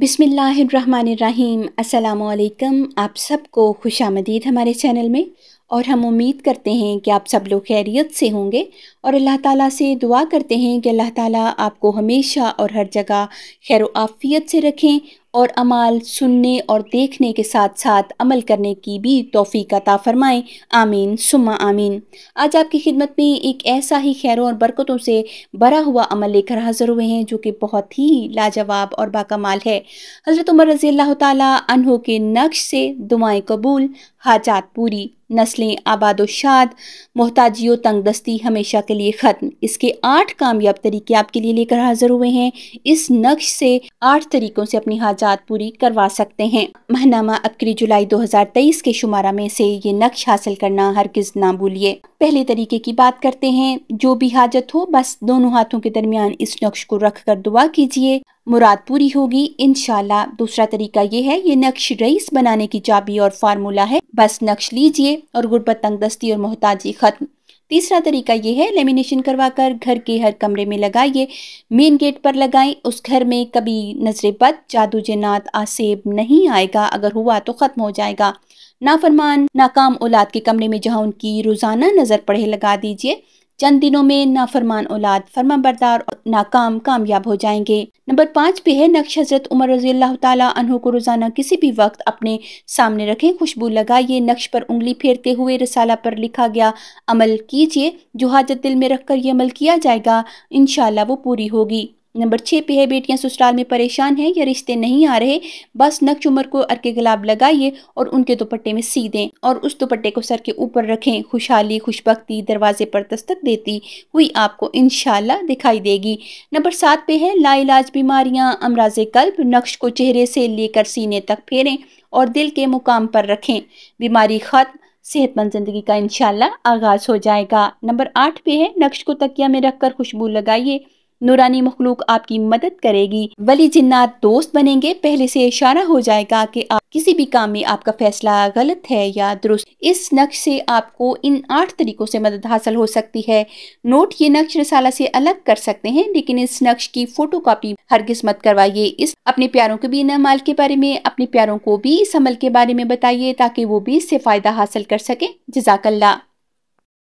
बिसमीम् अल्लाम आप सबको खुश आमदीद हमारे चैनल में और हम उम्मीद करते हैं कि आप सब लोग खैरियत से होंगे और अल्लाह ताला से दुआ करते हैं कि अल्लाह ताला आपको हमेशा और हर जगह खैर आफियत से रखें और अमाल सुनने और देखने के साथ साथ अमल करने की भी तोफ़ी अता फ़रमाएँ आमीन सुमा आमीन आज आपकी खिदमत में एक ऐसा ही खैरों और बरकतों से भरा हुआ अमल लेकर हाजिर हुए हैं जो कि बहुत ही लाजवाब और बाकमाल है हज़रत उमर रज़ी अल्लाह तहों के नक्श से दुआएं कबूल हाजात पूरी नस्लें आबादोशाद मोहताजियो तंग दस्ती हमेशा के लिए ख़त्म इसके आठ कामयाब तरीके आपके लिए लेकर हाजिर हुए हैं इस नक्श से आठ तरीक़ों से अपनी हाजात पूरी करवा सकते हैं महनामा अक्री जुलाई 2023 के शुमारा में से ये नक्श हासिल करना हर किस ना भूलिए पहले तरीके की बात करते हैं जो भी हाजत हो बस दोनों हाथों के दरमियान इस नक्श को रख कर दुआ कीजिए मुराद पूरी होगी इन दूसरा तरीका ये है ये नक्श रईस बनाने की चाबी और फार्मूला है बस नक्श लीजिए और गुर्बत तंगदस्ती और मोहताजी खत्म तीसरा तरीका ये है लेमिनेशन करवाकर घर के हर कमरे में लगाइए मेन गेट पर लगाएं उस घर में कभी नजर बद जादू जनात आसेब नहीं आएगा अगर हुआ तो ख़त्म हो जाएगा नाफरमान नाकाम औलाद के कमरे में जहाँ उनकी रोज़ाना नज़र पड़े लगा दीजिए चंद दिनों में नाफरमान औलाद बरदार और नाकाम कामयाब हो जाएंगे नंबर पाँच पे है नक्श हजरत उमर रजी अल्लाह को रोज़ाना किसी भी वक्त अपने सामने रखें खुशबू लगाइए नक्श पर उंगली फेरते हुए रसाला पर लिखा गया अमल कीजिए जो हाजत दिल में रख कर ये अमल किया जाएगा इन वो पूरी होगी नंबर छः पे है बेटियां ससुराल में परेशान हैं या रिश्ते नहीं आ रहे बस नक्श उमर को अर के गुलाब लगाइए और उनके दुपट्टे में सी दें और उस दुपट्टे को सर के ऊपर रखें खुशहाली खुशबकती दरवाजे पर दस्तक देती हुई आपको इन दिखाई देगी नंबर सात पे है लाइलाज बीमारियाँ अमराज कल्ब नक्श को चेहरे से लेकर सीने तक फेरें और दिल के मुकाम पर रखें बीमारी ख़त्म सेहतमंद ज़िंदगी का इनशाला आगाज़ हो जाएगा नंबर आठ पे है नक्श को तकिया में रखकर खुशबू लगाइए नूरानी मखलूक आपकी मदद करेगी वली जिन्नात दोस्त बनेंगे पहले से इशारा हो जाएगा कि आप किसी भी काम में आपका फैसला गलत है या दुरुस्त इस नक्श से आपको इन आठ तरीकों से मदद हासिल हो सकती है नोट ये नक्श रसाला से अलग कर सकते हैं लेकिन इस नक्श की फोटो कापी हर किस्मत करवाइए इस अपने प्यारों के भी इन अमाल के बारे में अपने प्यारों को भी इस अमल के बारे में बताइए ताकि वो भी इससे फ़ायदा हासिल कर सके जजाकल्ला